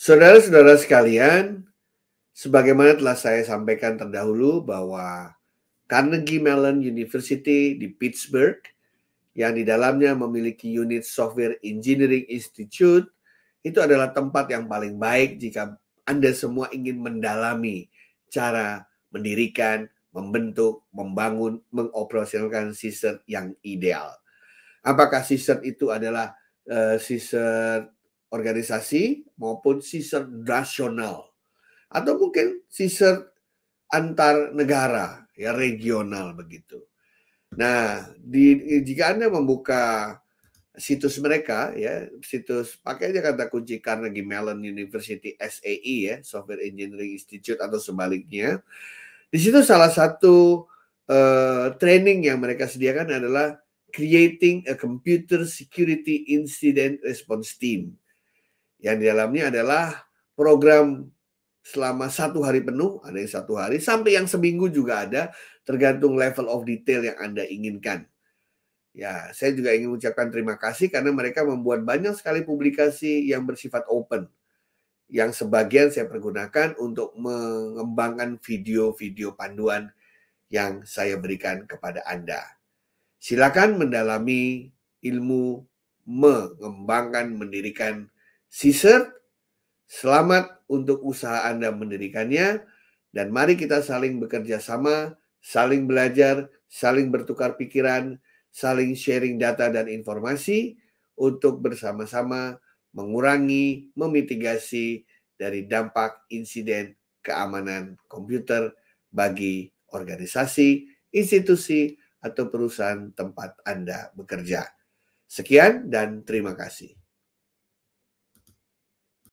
Saudara-saudara sekalian, sebagaimana telah saya sampaikan terdahulu bahwa Carnegie Mellon University di Pittsburgh yang di dalamnya memiliki unit Software Engineering Institute itu adalah tempat yang paling baik jika Anda semua ingin mendalami cara mendirikan, membentuk, membangun, mengoperasionalkan sistem yang ideal. Apakah sistem itu adalah uh, eh, sistem organisasi maupun sisir nasional atau mungkin sisir antar negara ya regional begitu. Nah, di, jika Anda membuka situs mereka ya, situs pakai aja kata kunci Carnegie Mellon University SAE ya, Software Engineering Institute atau sebaliknya. Di situ salah satu uh, training yang mereka sediakan adalah creating a computer security incident response team. Yang di dalamnya adalah program selama satu hari penuh, ada yang satu hari, sampai yang seminggu juga ada, tergantung level of detail yang Anda inginkan. Ya, saya juga ingin mengucapkan terima kasih karena mereka membuat banyak sekali publikasi yang bersifat open. Yang sebagian saya pergunakan untuk mengembangkan video-video panduan yang saya berikan kepada Anda. Silakan mendalami ilmu mengembangkan, mendirikan c selamat untuk usaha Anda mendirikannya, dan mari kita saling bekerja sama, saling belajar, saling bertukar pikiran, saling sharing data dan informasi untuk bersama-sama mengurangi, memitigasi dari dampak insiden keamanan komputer bagi organisasi, institusi, atau perusahaan tempat Anda bekerja. Sekian dan terima kasih.